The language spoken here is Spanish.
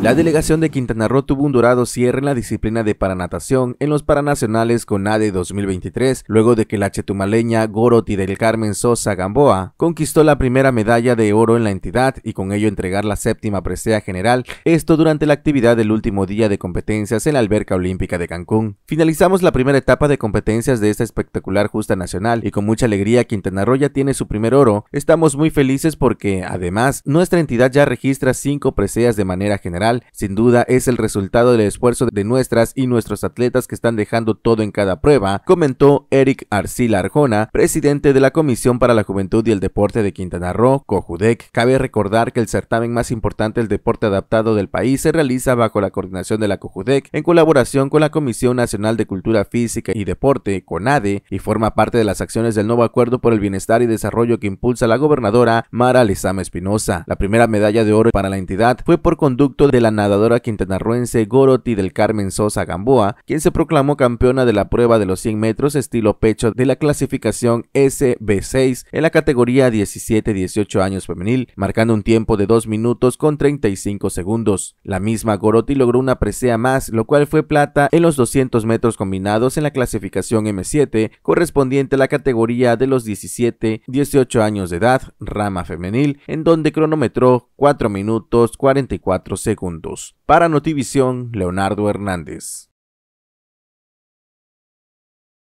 La delegación de Quintana Roo tuvo un dorado cierre en la disciplina de paranatación en los Paranacionales con ADE 2023, luego de que la chetumaleña Goroti del Carmen Sosa Gamboa conquistó la primera medalla de oro en la entidad y con ello entregar la séptima presea general, esto durante la actividad del último día de competencias en la Alberca Olímpica de Cancún. Finalizamos la primera etapa de competencias de esta espectacular justa nacional y con mucha alegría Quintana Roo ya tiene su primer oro. Estamos muy felices porque, además, nuestra entidad ya registra cinco preseas de manera general general, sin duda es el resultado del esfuerzo de nuestras y nuestros atletas que están dejando todo en cada prueba, comentó Eric Arcila Arjona, presidente de la Comisión para la Juventud y el Deporte de Quintana Roo, COJUDEC. Cabe recordar que el certamen más importante del deporte adaptado del país se realiza bajo la coordinación de la COJUDEC en colaboración con la Comisión Nacional de Cultura Física y Deporte, CONADE, y forma parte de las acciones del nuevo Acuerdo por el Bienestar y Desarrollo que impulsa la gobernadora Mara Lezama Espinosa. La primera medalla de oro para la entidad fue por conducta de la nadadora quintanarruense Goroti del Carmen Sosa Gamboa, quien se proclamó campeona de la prueba de los 100 metros estilo pecho de la clasificación SB6 en la categoría 17-18 años femenil, marcando un tiempo de 2 minutos con 35 segundos. La misma Goroti logró una presea más, lo cual fue plata en los 200 metros combinados en la clasificación M7, correspondiente a la categoría de los 17-18 años de edad, rama femenil, en donde cronometró 4 minutos 44 segundos. Para Notivisión, Leonardo Hernández.